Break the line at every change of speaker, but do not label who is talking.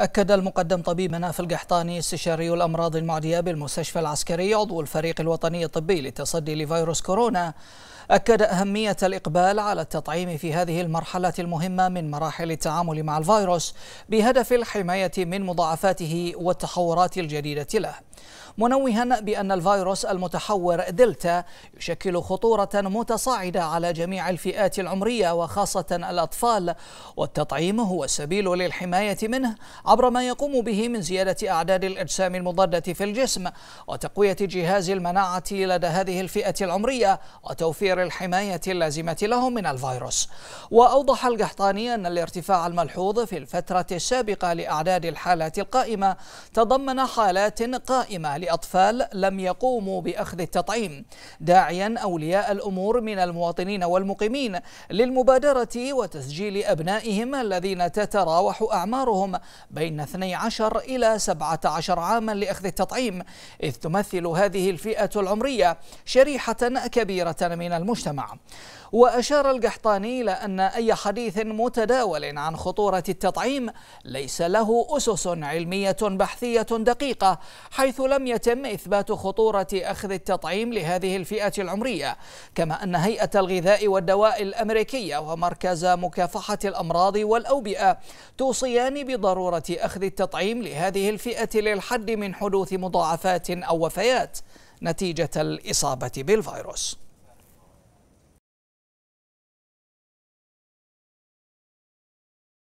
أكد المقدم طبيب مناف القحطاني استشاري الأمراض المعدية بالمستشفى العسكري عضو الفريق الوطني الطبي للتصدي لفيروس كورونا أكد أهمية الإقبال على التطعيم في هذه المرحلة المهمة من مراحل التعامل مع الفيروس بهدف الحماية من مضاعفاته والتحورات الجديدة له منوها بأن الفيروس المتحور دلتا يشكل خطورة متصاعدة على جميع الفئات العمرية وخاصة الأطفال والتطعيم هو السبيل للحماية منه عبر ما يقوم به من زيادة أعداد الأجسام المضادة في الجسم وتقوية جهاز المناعة لدى هذه الفئة العمرية وتوفير الحماية اللازمة لهم من الفيروس وأوضح القحطاني أن الارتفاع الملحوظ في الفترة السابقة لأعداد الحالات القائمة تضمن حالات قائمة لأطفال لم يقوموا بأخذ التطعيم داعيا أولياء الأمور من المواطنين والمقيمين للمبادرة وتسجيل أبنائهم الذين تتراوح أعمارهم بين 12 إلى 17 عاما لأخذ التطعيم إذ تمثل هذه الفئة العمرية شريحة كبيرة من المجتمع وأشار القحطاني إلى أن أي حديث متداول عن خطورة التطعيم ليس له أسس علمية بحثية دقيقة حيث لم يتم إثبات خطورة أخذ التطعيم لهذه الفئة العمرية كما أن هيئة الغذاء والدواء الأمريكية ومركز مكافحة الأمراض والأوبئة توصيان بضرورة أخذ التطعيم لهذه الفئة للحد من حدوث مضاعفات أو وفيات نتيجة الإصابة بالفيروس